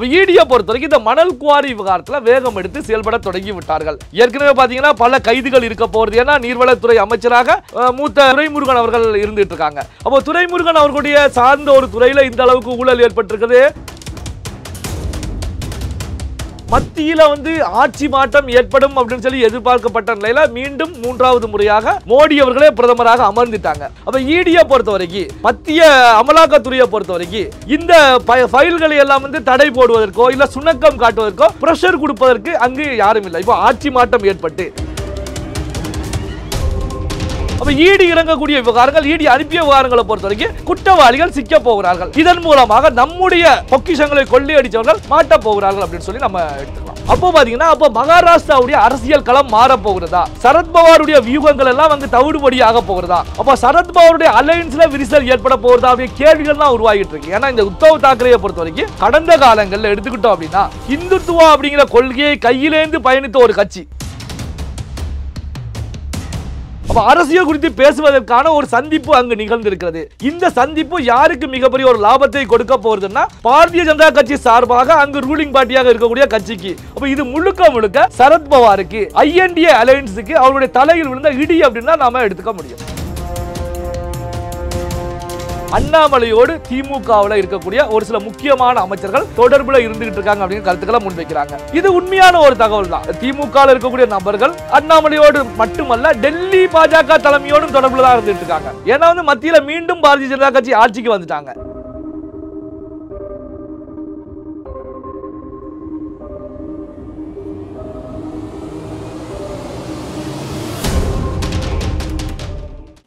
அப்போ இடியை e பொறுத்த வரைக்கும் இந்த மணல் குவாரி விவகாரத்தில் வேகம் எடுத்து செயல்பட தொடங்கி விட்டார்கள் ஏற்கனவே பார்த்தீங்கன்னா பல கைதிகள் இருக்க போகிறது ஏன்னா நீர்வளத்துறை அமைச்சராக மூத்த துரைமுருகன் அவர்கள் இருந்துட்டு இருக்காங்க அப்போ துரைமுருகன் அவர்களுடைய சார்ந்த ஒரு துறையில் இந்த அளவுக்கு ஊழல் ஏற்பட்டிருக்குது மத்தியில வந்து ஆட்சி மாற்றம் ஏற்படும் அப்படின்னு சொல்லி எதிர்பார்க்கப்பட்ட நிலையில மீண்டும் மூன்றாவது முறையாக மோடி அவர்களே பிரதமராக அமர்ந்துட்டாங்க அப்ப இடியை e பொறுத்த வரைக்கும் மத்திய அமலாக்கத்துறையை பொறுத்த வரைக்கும் இந்த ஃபைல்களை எல்லாம் வந்து தடை போடுவதற்கோ இல்ல சுணக்கம் காட்டுவதற்கோ பிரஷர் கொடுப்பதற்கு அங்கு யாரும் இல்லை இப்போ ஆட்சி மாற்றம் ஏற்பட்டு அப்ப ஈடு இறங்கக்கூடிய விவகாரங்கள் ஈடு அனுப்பிய விவகாரங்களை பொறுத்த வரைக்கும் குற்றவாளிகள் சிக்க போகிறார்கள் இதன் மூலமாக நம்முடைய பொக்கிஷங்களை கொள்ளி அடித்தவர்கள் மாட்ட போகிறார்கள் அப்படின்னு சொல்லி நம்ம எடுத்துக்கலாம் அப்போ பாத்தீங்கன்னா அப்போ மகாராஷ்டிராவுடைய அரசியல் களம் மாற போகிறதா சரத்பவாருடைய வியூகங்கள் எல்லாம் வந்து தவிடுபடியாக போகிறதா அப்போ சரத்பவாருடைய அலையன்ஸ்ல விரிசல் ஏற்பட போகிறதா அப்படியே கேள்விகள்லாம் உருவாகிட்டு இருக்கு ஏன்னா இந்த உத்தவ் தாக்கரேயை பொறுத்த வரைக்கும் கடந்த காலங்களில் எடுத்துக்கிட்டோம் அப்படின்னா இந்துத்துவா அப்படிங்கிற கொள்கையை கையிலேந்து பயணித்த ஒரு கட்சி அரசியல் குறித்து பேசுவதற்கான ஒரு சந்திப்பு அங்கு நிகழ்ந்திருக்கிறது இந்த சந்திப்பு யாருக்கு மிகப்பெரிய ஒரு லாபத்தை கொடுக்க போறதுன்னா பாரதிய ஜனதா கட்சி சார்பாக அங்கு ரூலிங் பார்ட்டியாக இருக்கக்கூடிய கட்சிக்கு அப்போ இது முழுக்க முழுக்க சரத்பவாருக்கு ஐஎன்டிஏ அலையன்ஸுக்கு அவருடைய தலையில் விழுந்த இடி அப்படின்னா நாம எடுத்துக்க முடியும் அண்ணாமலையோடு திமுகவில் இருக்கக்கூடிய ஒரு சில முக்கியமான அமைச்சர்கள் தொடர்புல இருந்துகிட்டு இருக்காங்க அப்படின்னு கருத்துக்களை முன்வைக்கிறாங்க இது உண்மையான ஒரு தகவல் தான் திமுக இருக்கக்கூடிய நபர்கள் அண்ணாமலையோடு மட்டுமல்ல டெல்லி பாஜக தலைமையோடும் தொடர்புல தான் இருந்துட்டு இருக்காங்க ஏன்னா வந்து மத்தியில் மீண்டும் பாரதிய ஜனதா கட்சி ஆட்சிக்கு வந்துட்டாங்க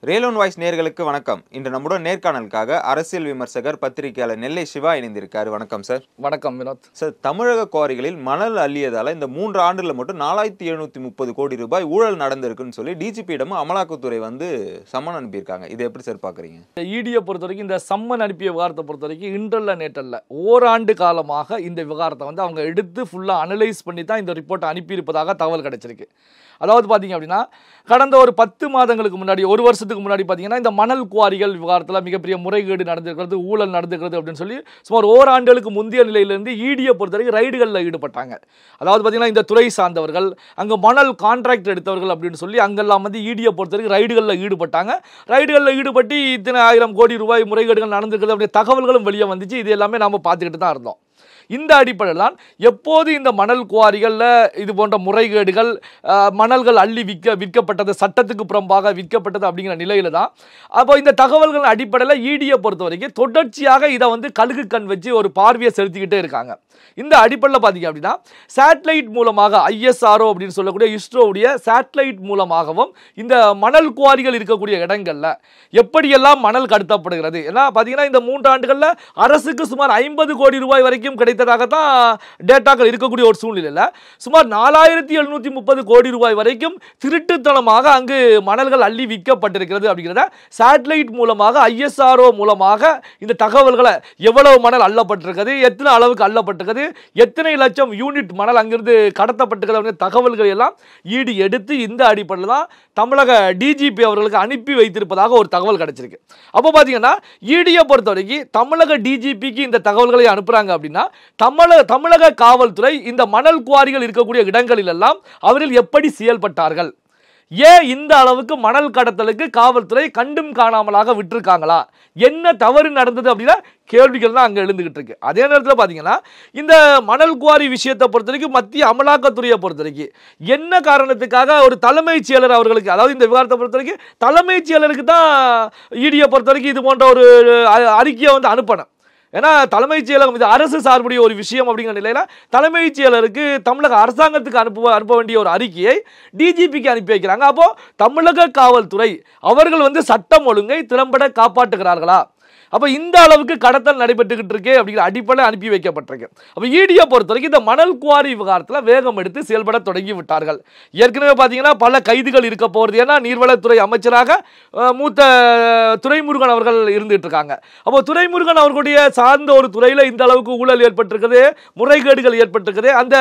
ரேலோன் வாய்ஸ் நேர்களுக்கு வணக்கம் இன்று நம்முடன் நேர்காணலுக்காக அரசியல் விமர்சகர் பத்திரிகையாளர் நெல்லை சிவா இணைந்திருக்காரு வணக்கம் சார் வணக்கம் வினோத் சார் தமிழக குவாரிகளில் மணல் அள்ளியதால் இந்த மூன்று ஆண்டுல மட்டும் நாலாயிரத்தி எழுநூத்தி முப்பது கோடி ரூபாய் ஊழல் நடந்திருக்குன்னு சொல்லி டிஜிபியிடமும் அமலாக்கத்துறை வந்து சம்மன் அனுப்பியிருக்காங்க இதை எப்படி சார் பார்க்குறீங்க இடியை e பொறுத்த வரைக்கும் இந்த சம்மன் அனுப்பிய விவகாரத்தை பொறுத்த வரைக்கும் இன்றல்ல நேற்றல்ல ஓராண்டு காலமாக இந்த விவகாரத்தை வந்து அவங்க எடுத்து ஃபுல்லாக அனலைஸ் பண்ணி தான் இந்த ரிப்போர்ட்டை அனுப்பியிருப்பதாக தகவல் கிடைச்சிருக்கு அதாவது பார்த்தீங்க அப்படின்னா கடந்த ஒரு பத்து மாதங்களுக்கு முன்னாடி ஒரு வருஷத்துக்கு வருஷத்துக்கு முன்னாடி பார்த்தீங்கன்னா இந்த மணல் குவாரிகள் விவகாரத்தில் மிகப்பெரிய முறைகேடு நடந்திருக்கிறது ஊழல் நடந்திருக்கிறது அப்படின்னு சொல்லி சுமார் ஓராண்டுகளுக்கு முந்தைய நிலையிலிருந்து ஈடியை e பொறுத்த வரைக்கும் ரைடுகளில் ஈடுபட்டாங்க அதாவது பார்த்தீங்கன்னா இந்த துறை சார்ந்தவர்கள் அங்கே மணல் கான்ட்ராக்ட் எடுத்தவர்கள் அப்படின்னு சொல்லி அங்கெல்லாம் வந்து ஈடியை e பொறுத்த வரைக்கும் ரைடுகளில் ஈடுபட்டாங்க ரைடுகளில் ஈடுபட்டு இத்தனை ஆயிரம் கோடி ரூபாய் முறைகேடுகள் நடந்திருக்கிறது அப்படின்ற தகவல்களும் வெளியே வந்துச்சு இது எல்லாமே நம்ம பார்த்துக்கிட்டு தான் இருந்தோம் இந்த அடிப்படையில் தான் எப்போது இந்த மணல் குவாரிகளில் இது போன்ற முறைகேடுகள் மணல்கள் அள்ளி விற்க விற்கப்பட்டது சட்டத்துக்கு புறம்பாக விற்கப்பட்டது அப்படிங்கிற நிலையில் தான் அப்போ இந்த தகவல்கள் அடிப்படையில் ஈடியை e பொறுத்த வரைக்கும் தொடர்ச்சியாக இதை வந்து கழுகு கண் வச்சு ஒரு பார்வையை செலுத்திக்கிட்டே இருக்காங்க இந்த அடிப்படையில் பார்த்தீங்க அப்படின்னா சேட்டலைட் மூலமாக ஐஎஸ்ஆர்ஓ அப்படின்னு சொல்லக்கூடிய இஸ்ரோவுடைய சேட்டலைட் மூலமாகவும் இந்த மணல் குவாரிகள் இருக்கக்கூடிய இடங்களில் எப்படியெல்லாம் மணல் கடத்தப்படுகிறது ஏன்னா பார்த்தீங்கன்னா இந்த மூன்று ஆண்டுகளில் அரசுக்கு சுமார் ஐம்பது கோடி ரூபாய் வரைக்கும் வரைக்கும் தான் டேட்டாக்கள் இருக்கக்கூடிய ஒரு சூழ்நிலையில் சுமார் நாலாயிரத்தி எழுநூற்றி முப்பது கோடி ரூபாய் வரைக்கும் திருட்டுத்தனமாக அங்கு மணல்கள் அள்ளி விற்கப்பட்டிருக்கிறது அப்படிங்கிறத சேட்டலைட் மூலமாக ஐஎஸ்ஆர்ஓ மூலமாக இந்த தகவல்களை எவ்வளவு மணல் அள்ளப்பட்டிருக்கிறது எத்தனை அளவுக்கு அள்ளப்பட்டிருக்கிறது எத்தனை லட்சம் யூனிட் மணல் அங்கிருந்து கடத்தப்பட்டிருக்கிறது தகவல்கள் எல்லாம் ஈடு எடுத்து இந்த அடிப்படையில் தான் தமிழக டிஜிபி அவர்களுக்கு அனுப்பி வைத்திருப்பதாக ஒரு தகவல் கிடைச்சிருக்கு அப்போ பார்த்தீங்கன்னா ஈடியை e பொறுத்த வரைக்கும் தமிழக டிஜிபிக்கு இந்த தகவல்களை அனுப்புகிறாங்க அப்படின்னா அப்படின்னா தமிழக தமிழக காவல்துறை இந்த மணல் குவாரிகள் இருக்கக்கூடிய இடங்களில் எல்லாம் அவர்கள் எப்படி செயல்பட்டார்கள் ஏன் இந்த அளவுக்கு மணல் கடத்தலுக்கு காவல்துறை கண்டும் காணாமலாக விட்டுருக்காங்களா என்ன தவறு நடந்தது அப்படின்னா கேள்விகள் தான் அங்கே எழுந்துகிட்டு இருக்கு அதே நேரத்தில் பார்த்தீங்கன்னா இந்த மணல் குவாரி விஷயத்தை பொறுத்த வரைக்கும் மத்திய அமலாக்கத்துறையை பொறுத்த வரைக்கும் என்ன காரணத்துக்காக ஒரு தலைமைச் செயலர் அவர்களுக்கு அதாவது இந்த விவகாரத்தை பொறுத்த வரைக்கும் தலைமைச் செயலருக்கு தான் இடியை பொறுத்த வரைக்கும் இது போன்ற ஒரு அறிக்கையை வந்து அனுப்பணும் ஏன்னா தலைமைச் செயலகம் இது அரசு சார்புடைய ஒரு விஷயம் அப்படிங்கிற நிலையில் தலைமைச் செயலருக்கு தமிழக அரசாங்கத்துக்கு அனுப்ப அனுப்ப வேண்டிய ஒரு அறிக்கையை டிஜிபிக்கு அனுப்பி வைக்கிறாங்க அப்போது தமிழக காவல்துறை அவர்கள் வந்து சட்டம் ஒழுங்கை திறம்பட காப்பாற்றுகிறார்களா அப்போ இந்த அளவுக்கு கடத்தல் நடைபெற்றுக்கிட்டு இருக்கு அப்படிங்கிற அடிப்படை அனுப்பி வைக்கப்பட்டிருக்கு அப்போ ஈடியை e பொறுத்த வரைக்கும் இந்த மணல் குவாரி விவகாரத்தில் வேகம் எடுத்து செயல்பட தொடங்கி விட்டார்கள் ஏற்கனவே பார்த்தீங்கன்னா பல கைதுகள் இருக்க போகிறது ஏன்னா நீர்வளத்துறை அமைச்சராக மூத்த துறைமுருகன் அவர்கள் இருந்துட்டு இருக்காங்க அப்போ துறைமுருகன் அவர்களுடைய சார்ந்த ஒரு துறையில் இந்த அளவுக்கு ஊழல் ஏற்பட்டிருக்குது முறைகேடுகள் ஏற்பட்டிருக்குது அந்த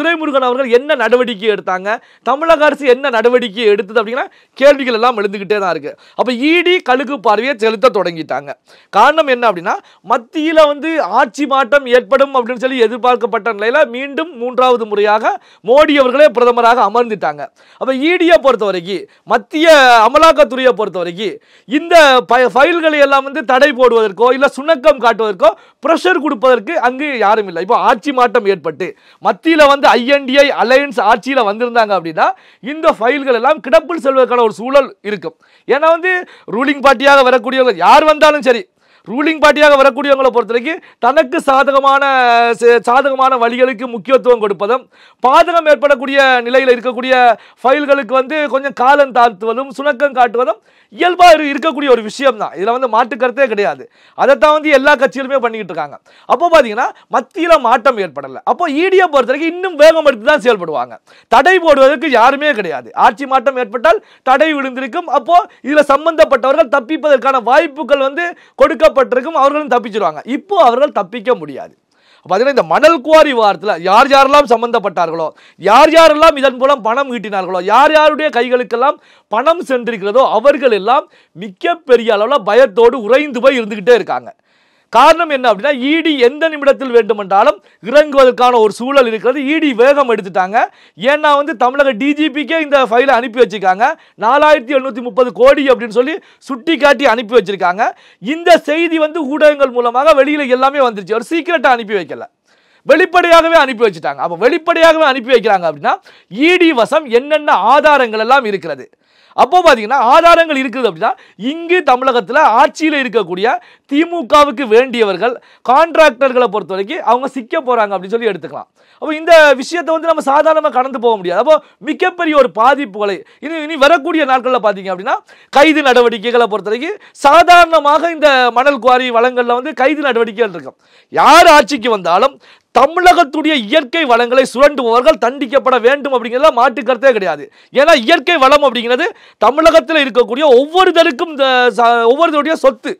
துறைமுருகன் அவர்கள் என்ன நடவடிக்கை எடுத்தாங்க தமிழக அரசு என்ன நடவடிக்கை எடுத்தது அப்படின்னா கேள்விகள் எல்லாம் எழுந்துக்கிட்டே தான் இருக்குது அப்போ ஈடி e கழுகு பார்வையை செலுத்த தொடங்கிட்டாங்க இருக்காங்க காரணம் என்ன அப்படின்னா மத்தியில் வந்து ஆட்சி மாற்றம் ஏற்படும் அப்படின்னு சொல்லி எதிர்பார்க்கப்பட்ட நிலையில் மீண்டும் மூன்றாவது முறையாக மோடி அவர்களே பிரதமராக அமர்ந்துட்டாங்க அப்போ இடியை e பொறுத்த வரைக்கும் மத்திய அமலாக்கத்துறையை பொறுத்த வரைக்கும் இந்த ஃபைல்களை எல்லாம் வந்து தடை போடுவதற்கோ இல்லை சுணக்கம் காட்டுவதற்கோ ப்ரெஷர் கொடுப்பதற்கு அங்கு யாரும் இல்லை இப்போ ஆட்சி மாற்றம் ஏற்பட்டு மத்தியில் வந்து ஐஎன்டிஐ அலையன்ஸ் ஆட்சியில் வந்திருந்தாங்க அப்படின்னா இந்த ஃபைல்கள் எல்லாம் கிடப்பில் செல்வதற்கான ஒரு சூழல் இருக்கும் ஏன்னா வந்து ரூலிங் பார்ட்டியாக வரக்கூடியவர்கள் யார் வந்தால் இருந்தாலும் சரி ரூலிங் பார்ட்டியாக வரக்கூடியவங்களை பொறுத்த வரைக்கும் தனக்கு சாதகமான சாதகமான வழிகளுக்கு முக்கியத்துவம் கொடுப்பதும் பாதகம் ஏற்படக்கூடிய நிலையில் இருக்கக்கூடிய ஃபைல்களுக்கு வந்து கொஞ்சம் காலம் தாழ்த்துவதும் சுணக்கம் காட்டுவதும் இயல்பாக இருக்கக்கூடிய ஒரு விஷயம் தான் இதில் வந்து மாட்டுக்கிறதே கருத்தே கிடையாது அதைத்தான் வந்து எல்லா கட்சியிலுமே பண்ணிக்கிட்டு இருக்காங்க அப்போ பார்த்தீங்கன்னா மத்தியில் மாற்றம் ஏற்படலை அப்போ ஈடியை e பொறுத்த வரைக்கும் இன்னும் வேகம் எடுத்து தான் செயல்படுவாங்க தடை போடுவதற்கு யாருமே கிடையாது ஆட்சி மாற்றம் ஏற்பட்டால் தடை விழுந்திருக்கும் அப்போ இதில் சம்பந்தப்பட்டவர்கள் தப்பிப்பதற்கான வாய்ப்புகள் வந்து கொடுக்கப்பட்டிருக்கும் அவர்களும் தப்பிச்சிருவாங்க இப்போ அவர்கள் தப்பிக்க முடியாது பார்த்தீங்கன்னா இந்த மணல் குவாரி வாரத்தில் யார் யாரெல்லாம் சம்மந்தப்பட்டார்களோ யார் யாரெல்லாம் இதன் மூலம் பணம் ஈட்டினார்களோ யார் யாருடைய கைகளுக்கெல்லாம் பணம் சென்றிருக்கிறதோ அவர்கள் எல்லாம் மிக்க பெரிய அளவில் பயத்தோடு உறைந்து போய் இருந்துக்கிட்டே இருக்காங்க காரணம் என்ன அப்படின்னா இடி e எந்த நிமிடத்தில் வேண்டுமென்றாலும் இறங்குவதற்கான ஒரு சூழல் இருக்கிறது இடி e வேகம் எடுத்துட்டாங்க ஏன்னா வந்து தமிழக டிஜிபிக்கே இந்த ஃபைலை அனுப்பி வச்சுருக்காங்க நாலாயிரத்தி எழுநூற்றி முப்பது கோடி அப்படின்னு சொல்லி சுட்டி காட்டி அனுப்பி வச்சுருக்காங்க இந்த செய்தி வந்து ஊடகங்கள் மூலமாக வெளியில் எல்லாமே வந்துருச்சு ஒரு சீக்கிரட்டாக அனுப்பி வைக்கல வெளிப்படையாகவே அனுப்பி வச்சுட்டாங்க அப்போ வெளிப்படையாகவே அனுப்பி வைக்கிறாங்க அப்படின்னா இடி e வசம் என்னென்ன ஆதாரங்கள் எல்லாம் இருக்கிறது அப்போ பார்த்தீங்கன்னா ஆதாரங்கள் இருக்குது அப்படின்னா இங்கு தமிழகத்தில் ஆட்சியில் இருக்கக்கூடிய திமுகவுக்கு வேண்டியவர்கள் கான்ட்ராக்டர்களை பொறுத்த வரைக்கும் அவங்க சிக்க போகிறாங்க அப்படின்னு சொல்லி எடுத்துக்கலாம் அப்போ இந்த விஷயத்தை வந்து நம்ம சாதாரணமாக கடந்து போக முடியாது அப்போ மிகப்பெரிய ஒரு பாதிப்புகளை இனி இனி வரக்கூடிய நாட்களில் பார்த்தீங்க அப்படின்னா கைது நடவடிக்கைகளை பொறுத்த வரைக்கும் சாதாரணமாக இந்த மணல் குவாரி வளங்களில் வந்து கைது நடவடிக்கைகள் இருக்கும் யார் ஆட்சிக்கு வந்தாலும் தமிழகத்துடைய இயற்கை வளங்களை சுரண்டுபவர்கள் தண்டிக்கப்பட வேண்டும் அப்படிங்கிறத மாற்று கருத்தே கிடையாது ஏன்னா இயற்கை வளம் அப்படிங்கிறது தமிழகத்தில் இருக்கக்கூடிய ஒவ்வொருத்தருக்கும் ஒவ்வொருத்தருடைய சொத்து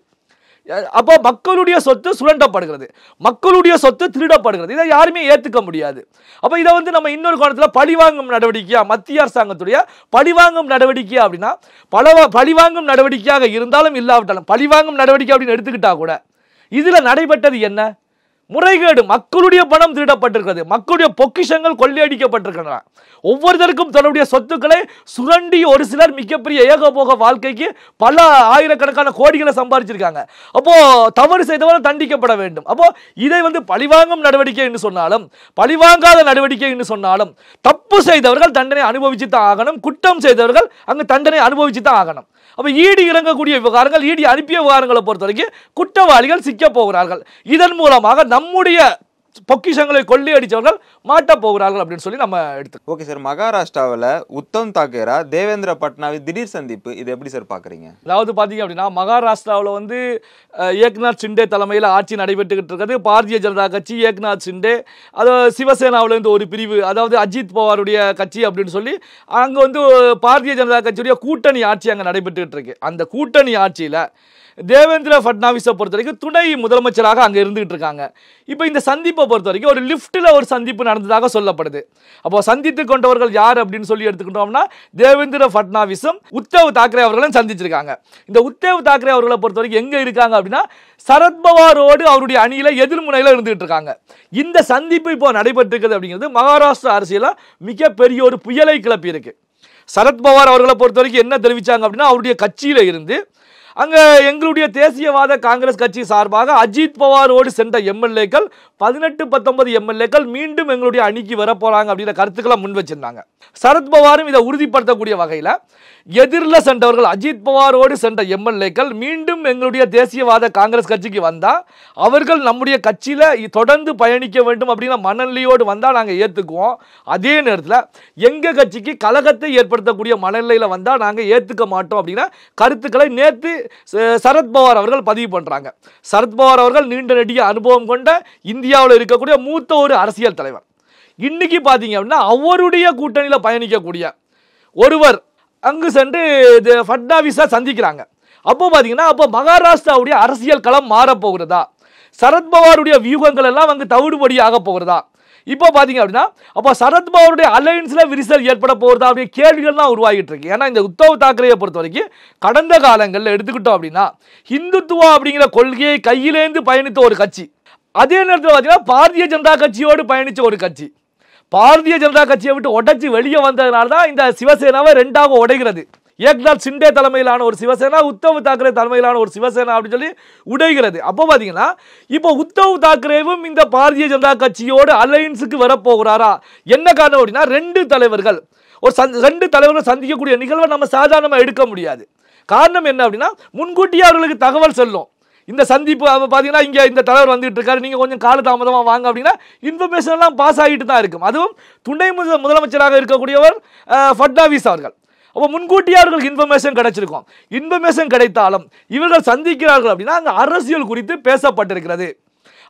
அப்போ மக்களுடைய சொத்து சுரண்டப்படுகிறது மக்களுடைய சொத்து திருடப்படுகிறது இதை யாருமே ஏற்றுக்க முடியாது அப்போ இதை வந்து நம்ம இன்னொரு கோணத்தில் பழிவாங்கும் நடவடிக்கையாக மத்திய அரசாங்கத்துடைய பழிவாங்கும் நடவடிக்கை அப்படின்னா பல பழிவாங்கும் நடவடிக்கையாக இருந்தாலும் இல்லாவிட்டாலும் பழிவாங்கும் நடவடிக்கை அப்படின்னு எடுத்துக்கிட்டா கூட இதில் நடைபெற்றது என்ன முறைகேடு மக்களுடைய பணம் திருடப்பட்டிருக்கிறது மக்களுடைய பொக்கிஷங்கள் கொள்ளையடிக்கப்பட்டிருக்கின்றன ஒவ்வொருத்தருக்கும் தன்னுடைய சொத்துக்களை சுரண்டி ஒரு சிலர் மிகப்பெரிய ஏகபோக வாழ்க்கைக்கு பல ஆயிரக்கணக்கான கோடிகளை சம்பாதிச்சிருக்காங்க அப்போ தவறு செய்தவர்கள் தண்டிக்கப்பட வேண்டும் அப்போ இதை வந்து பழிவாங்கும் நடவடிக்கை என்று சொன்னாலும் பழிவாங்காத நடவடிக்கை என்று சொன்னாலும் தப்பு செய்தவர்கள் தண்டனை அனுபவிச்சு தான் ஆகணும் குற்றம் செய்தவர்கள் அங்கு தண்டனை அனுபவிச்சு தான் ஆகணும் அப்போ ஈடு இறங்கக்கூடிய விவகாரங்கள் ஈடி அனுப்பிய விவகாரங்களை பொறுத்த வரைக்கும் குற்றவாளிகள் சிக்க போகிறார்கள் இதன் மூலமாக நம்முடைய பொக்கிஷங்களை கொள்ளி அடித்தவர்கள் மாட்ட போகிறார்கள் அப்படின்னு சொல்லி நம்ம எடுத்து ஓகே சார் மகாராஷ்டிராவில் உத்தம் தாக்கேரா தேவேந்திர பட்னாவி திடீர் சந்திப்பு இது எப்படி சார் பார்க்குறீங்க அதாவது பார்த்தீங்க அப்படின்னா மகாராஷ்டிராவில் வந்து ஏக்நாத் சிண்டே தலைமையில் ஆட்சி நடைபெற்றுக்கிட்டு இருக்கிறது பாரதிய ஜனதா கட்சி ஏக்நாத் சிண்டே அது சிவசேனாவிலேருந்து ஒரு பிரிவு அதாவது அஜித் பவாருடைய கட்சி அப்படின்னு சொல்லி அங்கே வந்து பாரதிய ஜனதா கட்சியுடைய கூட்டணி ஆட்சி அங்கே நடைபெற்றுக்கிட்டு இருக்கு அந்த கூட்டணி ஆட்சியில் தேவேந்திர பட்னாவிஸை பொறுத்த வரைக்கும் துணை முதலமைச்சராக அங்கே இருந்துகிட்டு இருக்காங்க இப்போ இந்த சந்திப்பை பொறுத்த வரைக்கும் ஒரு லிஃப்டில் ஒரு சந்திப்பு நடந்ததாக சொல்லப்படுது அப்போ சந்தித்து கொண்டவர்கள் யார் அப்படின்னு சொல்லி எடுத்துக்கிட்டோம்னா தேவேந்திர ஃபட்னாவிஸும் உத்தவ் தாக்கரே அவர்களும் சந்திச்சிருக்காங்க இந்த உத்தவ் தாக்கரே அவர்களை பொறுத்த வரைக்கும் எங்கே இருக்காங்க அப்படின்னா சரத்பவாரோடு அவருடைய அணியில் எதிர்முனையில் இருந்துகிட்டு இருக்காங்க இந்த சந்திப்பு இப்போ நடைபெற்றிருக்குது அப்படிங்கிறது மகாராஷ்டிரா அரசியலில் மிகப்பெரிய ஒரு புயலை கிளப்பி இருக்கு சரத்பவார் அவர்களை பொறுத்த வரைக்கும் என்ன தெரிவித்தாங்க அப்படின்னா அவருடைய கட்சியில் இருந்து அங்கே எங்களுடைய தேசியவாத காங்கிரஸ் கட்சி சார்பாக அஜித் பவாரோடு சென்ற எம்எல்ஏக்கள் பதினெட்டு பத்தொன்பது எம்எல்ஏக்கள் மீண்டும் எங்களுடைய அணிக்கு வரப்போகிறாங்க அப்படின்ற கருத்துக்களை முன் வச்சிருந்தாங்க சரத்பவாரும் இதை உறுதிப்படுத்தக்கூடிய வகையில் எதிரில் சென்றவர்கள் அஜித் பவாரோடு சென்ற எம்எல்ஏக்கள் மீண்டும் எங்களுடைய தேசியவாத காங்கிரஸ் கட்சிக்கு வந்தால் அவர்கள் நம்முடைய கட்சியில் தொடர்ந்து பயணிக்க வேண்டும் அப்படின்னா மனநிலையோடு வந்தால் நாங்கள் ஏற்றுக்குவோம் அதே நேரத்தில் எங்கள் கட்சிக்கு கழகத்தை ஏற்படுத்தக்கூடிய மனநிலையில் வந்தால் நாங்கள் ஏற்றுக்க மாட்டோம் அப்படின்னா கருத்துக்களை நேற்று சரத்பவார் அவர்கள் பதிவு பண்ணுறாங்க சரத்பவார் அவர்கள் நீண்ட நெடிய அனுபவம் கொண்ட இந்தியாவில் இருக்கக்கூடிய மூத்த ஒரு அரசியல் தலைவர் இன்னைக்கு பார்த்தீங்க அப்படின்னா அவருடைய கூட்டணியில் பயணிக்கக்கூடிய ஒருவர் அங்கு சென்று ஃபட்னாவிஸாக சந்திக்கிறாங்க அப்போ பார்த்தீங்கன்னா அப்போ மகாராஷ்டிராவுடைய அரசியல் களம் மாறப்போகிறதா சரத்பவாருடைய வியூகங்கள் எல்லாம் அங்கு தவிடுபடி ஆக போகிறதா இப்போ பார்த்தீங்க அப்படின்னா அப்போ சரத்பவருடைய அலையன்ஸில் விரிசல் ஏற்பட போகிறதா அப்படியே கேள்விகள்லாம் உருவாகிட்டு இருக்கு ஏன்னா இந்த உத்தவ் தாக்கரேயை பொறுத்த வரைக்கும் கடந்த காலங்களில் எடுத்துக்கிட்டோம் அப்படின்னா ஹிந்துத்துவா அப்படிங்கிற கொள்கையை கையிலேந்து பயணித்த ஒரு கட்சி அதே நேரத்தில் பார்த்தீங்கன்னா பாரதிய ஜனதா கட்சியோடு பயணித்த ஒரு கட்சி பாரதிய ஜனதா கட்சியை விட்டு உடச்சி வெளியே வந்ததுனால தான் இந்த சிவசேனாவை ரெண்டாக உடைகிறது ஏக்நாத் சிண்டே தலைமையிலான ஒரு சிவசேனா உத்தவ் தாக்கரே தலைமையிலான ஒரு சிவசேனா அப்படின்னு சொல்லி உடைகிறது அப்போ பார்த்தீங்கன்னா இப்போ உத்தவ் தாக்கரேவும் இந்த பாரதிய ஜனதா கட்சியோடு அலையன்ஸுக்கு வரப்போகிறாரா என்ன காரணம் அப்படின்னா ரெண்டு தலைவர்கள் ஒரு சந் ரெண்டு தலைவர்கள் சந்திக்கக்கூடிய நிகழ்வை நம்ம சாதாரணமாக எடுக்க முடியாது காரணம் என்ன அப்படின்னா முன்கூட்டியே அவர்களுக்கு தகவல் செல்லும் இந்த சந்திப்பு அவன் பார்த்தீங்கன்னா இங்கே இந்த தலைவர் வந்துட்டு இருக்காரு நீங்கள் கொஞ்சம் காலதாமதமாக வாங்க அப்படின்னா இன்ஃபர்மேஷன்லாம் பாஸ் ஆகிட்டு தான் இருக்கும் அதுவும் துணை முதலமைச்சராக இருக்கக்கூடியவர் ஃபட்னாவிஸ் அவர்கள் அப்போ முன்கூட்டியே அவர்களுக்கு இன்ஃபர்மேஷன் கிடைச்சிருக்கும் இன்ஃபர்மேஷன் கிடைத்தாலும் இவர்கள் சந்திக்கிறார்கள் அப்படின்னா அங்கே அரசியல் குறித்து பேசப்பட்டிருக்கிறது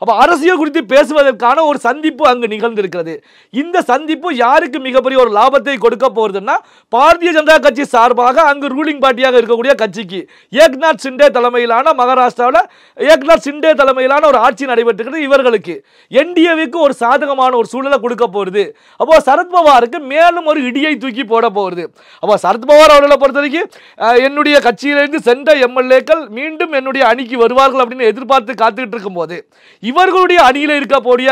அப்போ அரசியல் குறித்து பேசுவதற்கான ஒரு சந்திப்பு அங்கு நிகழ்ந்திருக்கிறது இந்த சந்திப்பு யாருக்கு மிகப்பெரிய ஒரு லாபத்தை கொடுக்க போகிறதுன்னா பாரதிய ஜனதா கட்சி சார்பாக அங்கு ரூலிங் பார்ட்டியாக இருக்கக்கூடிய கட்சிக்கு ஏக்நாத் சிண்டே தலைமையிலான மகாராஷ்டிராவில் ஏக்நாத் சிண்டே தலைமையிலான ஒரு ஆட்சி நடைபெற்றுக்கிறது இவர்களுக்கு என்டிஏவுக்கு ஒரு சாதகமான ஒரு சூழலை கொடுக்க போகிறது அப்போ சரத்பவாருக்கு மேலும் ஒரு இடியை தூக்கி போட போகிறது அப்போ சரத்பவார் அவர்களை பொறுத்த வரைக்கும் என்னுடைய கட்சியிலிருந்து சென்ற எம்எல்ஏக்கள் மீண்டும் என்னுடைய அணிக்கு வருவார்கள் அப்படின்னு எதிர்பார்த்து காத்துக்கிட்டு இருக்கும்போது இவர்களுடைய அணியில் இருக்கக்கூடிய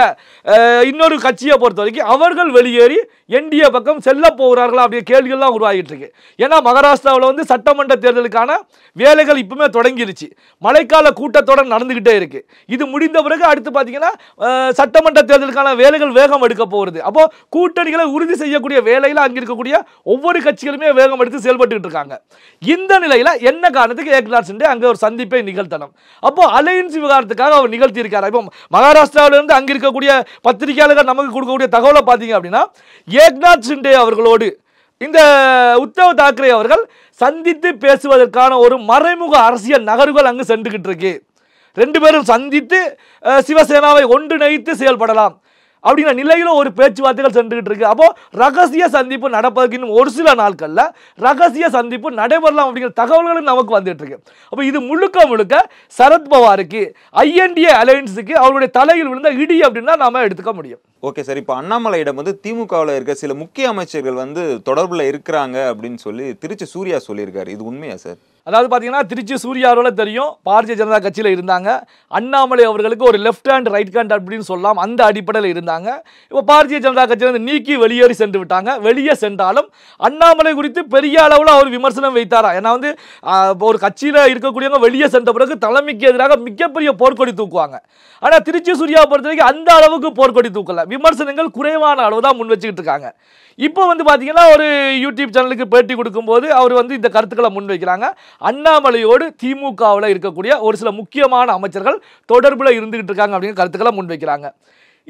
இன்னொரு கட்சியை பொறுத்த வரைக்கும் அவர்கள் வெளியேறி என்டிஏ பக்கம் செல்ல போகிறார்களா அப்படிய கேள்விகள்லாம் உருவாகிட்டு இருக்கு ஏன்னா மகாராஷ்டிராவில் வந்து சட்டமன்ற தேர்தலுக்கான வேலைகள் இப்பவுமே தொடங்கிருச்சு மழைக்கால கூட்டத்தொடர் நடந்துக்கிட்டே இருக்கு இது முடிந்த பிறகு அடுத்து பார்த்தீங்கன்னா சட்டமன்ற தேர்தலுக்கான வேலைகள் வேகம் எடுக்க போகிறது அப்போ கூட்டணிகளை உறுதி செய்யக்கூடிய வேலையில் அங்கே இருக்கக்கூடிய ஒவ்வொரு கட்சிகளுமே வேகம் எடுத்து செயல்பட்டு இருக்காங்க இந்த நிலையில் என்ன காரணத்துக்கு ஏக்நாத் சிண்டே அங்கே ஒரு சந்திப்பை நிகழ்த்தணும் அப்போ அலையன்ஸ் விவகாரத்துக்காக அவர் நிகழ்த்தியிருக்காரு இப்போ மகாராஷ்டிராவிலிருந்து அங்கே இருக்கக்கூடிய பத்திரிகையாளர்கள் நமக்கு கொடுக்கக்கூடிய தகவலை பார்த்தீங்க அப்படின்னா ஏக்நாத் ஷிண்டே அவர்களோடு இந்த உத்தவ் தாக்கரே அவர்கள் சந்தித்து பேசுவதற்கான ஒரு மறைமுக அரசியல் நகர்வுகள் அங்கு சென்றுகிட்டு இருக்கு ரெண்டு பேரும் சந்தித்து சிவசேனாவை ஒன்றிணைத்து செயல்படலாம் அப்படிங்கிற நிலையில ஒரு பேச்சுவார்த்தைகள் சென்றுகிட்டு இருக்கு அப்போ ரகசிய சந்திப்பு நடப்பதற்கு இன்னும் ஒரு சில நாட்களில் ரகசிய சந்திப்பு நடைபெறலாம் அப்படிங்கிற தகவல்களும் நமக்கு வந்துட்டு இருக்கு அப்போ இது முழுக்க முழுக்க சரத்பவாருக்கு ஐஎன்டிஏ அலையன்ஸுக்கு அவருடைய தலையில் விழுந்த இடி அப்படின்னா நாம எடுத்துக்க முடியும் ஓகே சார் இப்போ அண்ணாமலையிடம் வந்து திமுகவில் இருக்க சில முக்கிய அமைச்சர்கள் வந்து தொடர்பில் இருக்கிறாங்க அப்படின்னு சொல்லி திருச்சி சூர்யா சொல்லியிருக்காரு இது உண்மையா சார் அதாவது பார்த்தீங்கன்னா திருச்சி சூர்யாவில் தெரியும் பாரதிய ஜனதா கட்சியில் இருந்தாங்க அண்ணாமலை அவர்களுக்கு ஒரு லெஃப்ட் ஹேண்ட் ரைட் ஹேண்ட் அப்படின்னு சொல்லலாம் அந்த அடிப்படையில் இருந்தாங்க இப்போ பாரதிய ஜனதா கட்சியிலிருந்து நீக்கி வெளியேறி சென்று விட்டாங்க வெளியே சென்றாலும் அண்ணாமலை குறித்து பெரிய அளவில் அவர் விமர்சனம் வைத்தாரா ஏன்னா வந்து ஒரு கட்சியில் இருக்கக்கூடியவங்க வெளியே சென்ற பிறகு தலைமைக்கு எதிராக மிகப்பெரிய போர்க்கொடி தூக்குவாங்க ஆனால் திருச்சி சூர்யாவை பொறுத்த வரைக்கும் அந்த அளவுக்கு போர்க்கொடி தூக்கலை விமர்சனங்கள் குறைவான அளவு தான் முன் வச்சுக்கிட்டு இருக்காங்க இப்போ வந்து பார்த்தீங்கன்னா ஒரு யூடியூப் சேனலுக்கு பேட்டி கொடுக்கும்போது அவர் வந்து இந்த கருத்துக்களை முன் வைக்கிறாங்க அண்ணாமலையோடு திமுகவில் இருக்கக்கூடிய ஒரு சில முக்கியமான அமைச்சர்கள் தொடர்பில் இருந்துகிட்டு இருக்காங்க அப்படிங்கிற கருத்துக்களை முன்வைக்கிறாங்க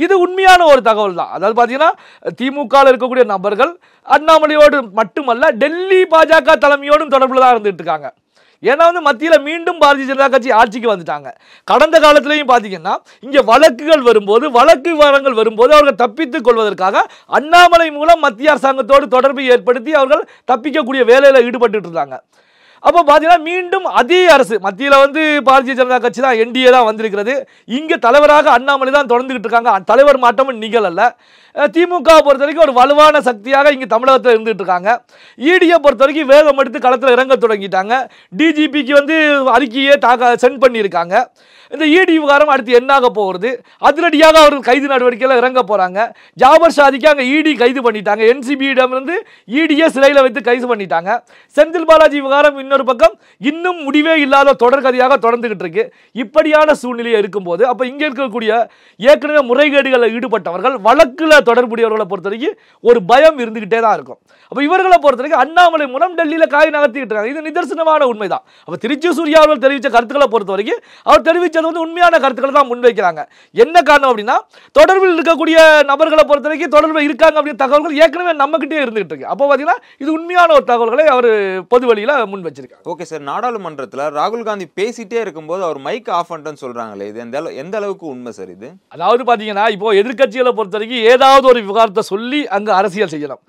இது உண்மையான ஒரு தகவல் தான் அதாவது பார்த்தீங்கன்னா திமுகவில் இருக்கக்கூடிய நபர்கள் அண்ணாமலையோடு மட்டுமல்ல டெல்லி பாஜக தலைமையோடும் தொடர்பில் தான் இருந்துகிட்டு இருக்காங்க ஏன்னா வந்து மத்தியில் மீண்டும் பாரதிய ஜனதா கட்சி ஆட்சிக்கு வந்துட்டாங்க கடந்த காலத்திலையும் பார்த்தீங்கன்னா இங்கே வழக்குகள் வரும்போது வழக்கு விவரங்கள் வரும்போது அவர்கள் தப்பித்துக் கொள்வதற்காக அண்ணாமலை மூலம் மத்திய அரசாங்கத்தோடு தொடர்பு ஏற்படுத்தி அவர்கள் தப்பிக்கக்கூடிய வேலையில் ஈடுபட்டு இருந்தாங்க அப்போ பார்த்தீங்கன்னா மீண்டும் அதே அரசு மத்தியில் வந்து பாரதிய ஜனதா கட்சி தான் என்டிஏ தான் வந்திருக்கிறது இங்கே தலைவராக அண்ணாமலை தான் தொடர்ந்துகிட்டு இருக்காங்க தலைவர் மாற்றமும் நிகழல்ல திமுக பொறுத்த வரைக்கும் ஒரு வலுவான சக்தியாக இங்கே தமிழகத்தில் இருந்துகிட்டு இருக்காங்க இடியை e பொறுத்த வரைக்கும் வேகம் எடுத்து களத்தில் இறங்க தொடங்கிட்டாங்க டிஜிபிக்கு வந்து அறிக்கையே தாக்க சென்ட் பண்ணியிருக்காங்க இந்த ஈடி e விவகாரம் அடுத்து என்னாக போகிறது அதிரடியாக அவர்கள் கைது நடவடிக்கையில் இறங்க போகிறாங்க ஜாபர் ஷாதிக்கு அங்கே இடி e கைது பண்ணிட்டாங்க என்சிபியிடமிருந்து இடியை e சிலையில் வைத்து கைது பண்ணிட்டாங்க செந்தில் பாலாஜி விவகாரம் இன்னொரு பக்கம் இன்னும் முடிவே இல்லாத தொடர்கதையாக தொடர்ந்துகிட்டு இருக்கு இப்படியான சூழ்நிலையை இருக்கும்போது அப்போ இங்கே இருக்கக்கூடிய ஏற்கனவே முறைகேடுகளில் ஈடுபட்டவர்கள் வழக்கில் தொடர்புடையவர்களை பொறுத்த வரைக்கும் ஒரு பயம் இருந்துக்கிட்டே தான் இருக்கும் அப்போ இவர்களை பொறுத்த வரைக்கும் அண்ணாமலை மூலம் டெல்லியில் காய் நகர்த்திக்கிட்டு இருக்காங்க இது நிதர்சனமான உண்மைதான் அப்போ திருச்சி சூர்யா அவர்கள் தெரிவித்த கருத்துக்களை பொறுத்த வரைக்கும் அவர் தெரிவித்த இது வந்து உண்மையான கருத்துக்களை தான் முன்வைக்கிறாங்க என்ன காரணம் அப்படின்னா தொடர்பில் இருக்கக்கூடிய நபர்களை பொறுத்த வரைக்கும் தொடர்பில் இருக்காங்க அப்படின்ற தகவல்கள் ஏற்கனவே நம்மகிட்டே இருந்துகிட்டு இருக்கு அப்போ பார்த்தீங்கன்னா இது உண்மையான ஒரு தகவல்களை அவர் பொது வழியில் முன் வச்சிருக்காங்க ஓகே சார் நாடாளுமன்றத்தில் ராகுல் காந்தி பேசிட்டே இருக்கும்போது அவர் மைக் ஆஃப் பண்ணிட்டேன்னு சொல்கிறாங்களே இது எந்த எந்த அளவுக்கு உண்மை சார் இது அதாவது பார்த்தீங்கன்னா இப்போ எதிர்கட்சிகளை பொறுத்த வரைக்கும் ஏதாவது ஒரு விவகாரத்தை சொல்லி அங்கே அரசியல் செய்யலாம்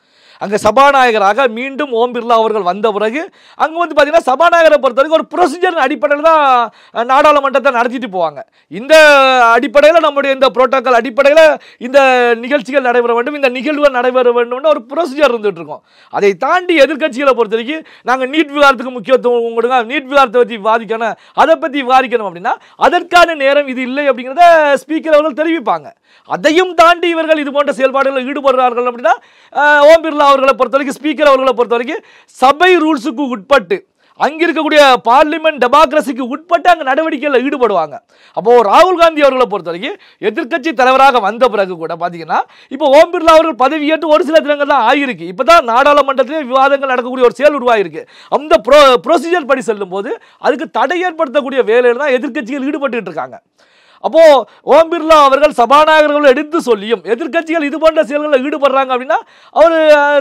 அங்கே சபாநாயகராக மீண்டும் ஓம் பிர்லா அவர்கள் வந்த பிறகு அங்கே வந்து பார்த்தீங்கன்னா சபாநாயகரை பொறுத்த வரைக்கும் ஒரு ப்ரொசீஜர் அடிப்படையில் தான் நாடாளுமன்றத்தை நடத்திட்டு போவாங்க இந்த அடிப்படையில் நம்முடைய இந்த புரோட்டோக்கால் அடிப்படையில் இந்த நிகழ்ச்சிகள் நடைபெற வேண்டும் இந்த நிகழ்வு நடைபெற வேண்டும்னு ஒரு ப்ரொசீஜர் இருந்துகிட்டு இருக்கும் அதை தாண்டி எதிர்கட்சிகளை பொறுத்த வரைக்கும் நாங்கள் நீட் விவகாரத்துக்கு முக்கியத்துவம் கொடுங்க நீட் விவகாரத்தை பற்றி விவாதிக்கணும் அதை பற்றி விவாதிக்கணும் அப்படின்னா அதற்கான நேரம் இது இல்லை அப்படிங்கிறத ஸ்பீக்கர் அவர்கள் தெரிவிப்பாங்க அதையும் தாண்டி இவர்கள் இது போன்ற செயல்பாடுகளில் ஈடுபடுறார்கள் அப்படின்னா ஓம் பிர்லா அவர்களை பொறுத்த வரைக்கும் ஸ்பீக்கர் அவர்களை பொறுத்த வரைக்கும் சபை ரூல்ஸுக்கு உட்பட்டு அங்கே இருக்கக்கூடிய பார்லிமெண்ட் டெமோக்ரஸிக்கு உட்பட்டு அங்கே நடவடிக்கையில் ஈடுபடுவாங்க அப்போது ராகுல் காந்தி அவர்களை பொறுத்த வரைக்கும் எதிர்கட்சி தலைவராக வந்த பிறகு கூட பார்த்தீங்கன்னா இப்போ ஓம் பிர்லா அவர்கள் பதவியேற்று ஒரு சில தினங்கள் தான் ஆகியிருக்கு இப்போ தான் நாடாளுமன்றத்திலே விவாதங்கள் நடக்கக்கூடிய ஒரு செயல் உருவாகிருக்கு அந்த ப்ரோ ப்ரொசீஜர் படி செல்லும்போது அதுக்கு தடை ஏற்படுத்தக்கூடிய வேலையில் தான் எதிர்கட்சிகள் ஈடுபட்டு இருக்காங்க அப்போ ஓம் பிர்லா அவர்கள் சபாநாயகர்கள் எடுத்து சொல்லியும் எதிர்கட்சிகள் இது போன்ற செயல்களில் ஈடுபடுறாங்க அப்படின்னா அவர்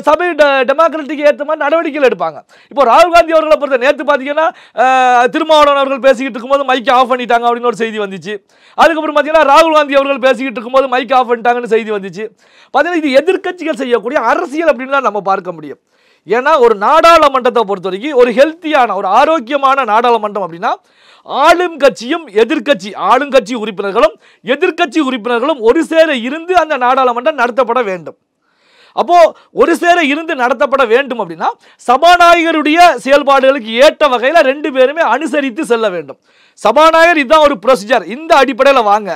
சபை டெமோக்ராட்டிக்கு ஏற்ற மாதிரி நடவடிக்கைகள் எடுப்பாங்க இப்போ ராகுல் காந்தி அவர்களை பொறுத்த நேற்று பார்த்தீங்கன்னா திருமாவளவன் அவர்கள் பேசிக்கிட்டு இருக்கும்போது மைக்கை ஆஃப் பண்ணிட்டாங்க அப்படின்னு ஒரு செய்தி வந்துச்சு அதுக்கப்புறம் பார்த்தீங்கன்னா ராகுல் காந்தி அவர்கள் பேசிக்கிட்டு இருக்கும்போது மைக் ஆஃப் பண்ணிட்டாங்கன்னு செய்தி வந்துச்சு பார்த்தீங்கன்னா இது எதிர்கட்சிகள் செய்யக்கூடிய அரசியல் அப்படின்னு நம்ம பார்க்க முடியும் ஏன்னா ஒரு நாடாளுமன்றத்தை பொறுத்த வரைக்கும் ஒரு ஹெல்த்தியான ஒரு ஆரோக்கியமான நாடாளுமன்றம் அப்படின்னா ஆளும் கட்சியும் எதிர்கட்சி ஆளுங்கட்சி உறுப்பினர்களும் எதிர்கட்சி உறுப்பினர்களும் ஒரு சேர இருந்து அந்த நாடாளுமன்றம் நடத்தப்பட வேண்டும் அப்போது ஒரு சேர இருந்து நடத்தப்பட வேண்டும் அப்படின்னா சபாநாயகருடைய செயல்பாடுகளுக்கு ஏற்ற வகையில் ரெண்டு பேருமே அனுசரித்து செல்ல வேண்டும் சபாநாயகர் இதுதான் ஒரு ப்ரொசீஜர் இந்த அடிப்படையில் வாங்க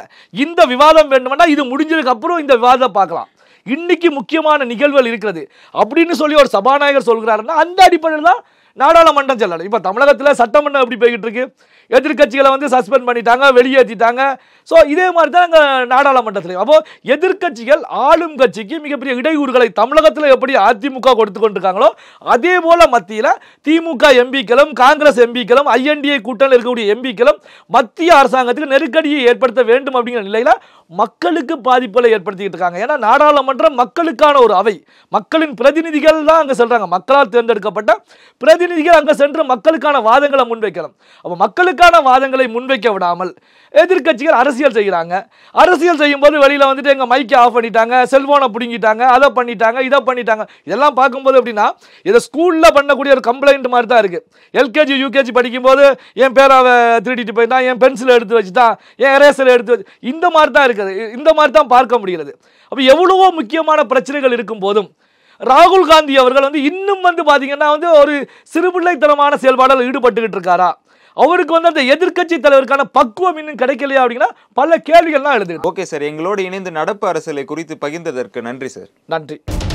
இந்த விவாதம் வேண்டுமென்னா இது முடிஞ்சதுக்கப்புறம் இந்த விவாதத்தை பார்க்கலாம் இன்னைக்கு முக்கியமான நிகழ்வுகள் இருக்கிறது அப்படின்னு சொல்லி ஒரு சபாநாயகர் சொல்கிறாருன்னா அந்த அடிப்படையில் தான் நாடாளுமன்றம் செல்லலாம் இப்போ தமிழகத்தில் சட்டமன்றம் எப்படி போய்கிட்டு இருக்கு எதிர்கட்சிகளை வந்து சஸ்பெண்ட் பண்ணிட்டாங்க வெளியேற்றிட்டாங்க ஸோ இதே மாதிரி தான் அங்கே நாடாளுமன்றத்தில் அப்போது எதிர்கட்சிகள் ஆளும் கட்சிக்கு மிகப்பெரிய இடையூறுகளை தமிழகத்தில் எப்படி அதிமுக கொடுத்து கொண்டிருக்காங்களோ அதே போல் மத்தியில் திமுக எம்பிக்களும் காங்கிரஸ் எம்பிக்களும் ஐஎன்டிஏ கூட்டணி இருக்கக்கூடிய எம்பிக்களும் மத்திய அரசாங்கத்துக்கு நெருக்கடியை ஏற்படுத்த வேண்டும் அப்படிங்கிற நிலையில் மக்களுக்கு பாதிப்புகளை ஏற்படுத்திக்கிட்டு இருக்காங்க ஏன்னா நாடாளுமன்றம் மக்களுக்கான ஒரு அவை மக்களின் பிரதிநிதிகள் தான் அங்கே செல்கிறாங்க மக்களால் தேர்ந்தெடுக்கப்பட்ட பிரதிநிதிகள் அங்கே சென்று மக்களுக்கான வாதங்களை முன்வைக்கலாம் அப்போ மக்களுக்கு அதற்கான வாதங்களை முன்வைக்க விடாமல் எதிர்கட்சிகள் அரசியல் செய்கிறாங்க அரசியல் செய்யும்போது வெளியில் வந்துட்டு எங்கள் மைக்கை ஆஃப் பண்ணிட்டாங்க செல்ஃபோனை பிடுங்கிட்டாங்க அதை பண்ணிட்டாங்க இதை பண்ணிட்டாங்க இதெல்லாம் பார்க்கும்போது அப்படின்னா இதை ஸ்கூலில் பண்ணக்கூடிய ஒரு கம்ப்ளைண்ட் மாதிரி தான் இருக்குது எல்கேஜி யூகேஜி படிக்கும்போது என் பேராவை திருடிட்டு போயிட்டான் என் பென்சிலை எடுத்து வச்சுட்டான் என் எரேசரை எடுத்து வச்சு இந்த மாதிரி தான் இருக்குது இந்த மாதிரி தான் பார்க்க முடிகிறது அப்போ எவ்வளவோ முக்கியமான பிரச்சனைகள் இருக்கும் போதும் ராகுல் காந்தி அவர்கள் வந்து இன்னும் வந்து பார்த்தீங்கன்னா வந்து ஒரு சிறுபிள்ளைத்தனமான செயல்பாடில் ஈடுபட்டுக்கிட்டு இருக்காரா அவருக்கு வந்து அந்த எதிர்கட்சி தலைவருக்கான பக்குவம் இன்னும் கிடைக்கலையா அப்படின்னா பல கேள்விகள்லாம் எழுது ஓகே சார் எங்களோடு இணைந்து நடப்பு அரசியலை குறித்து பகிர்ந்ததற்கு நன்றி சார் நன்றி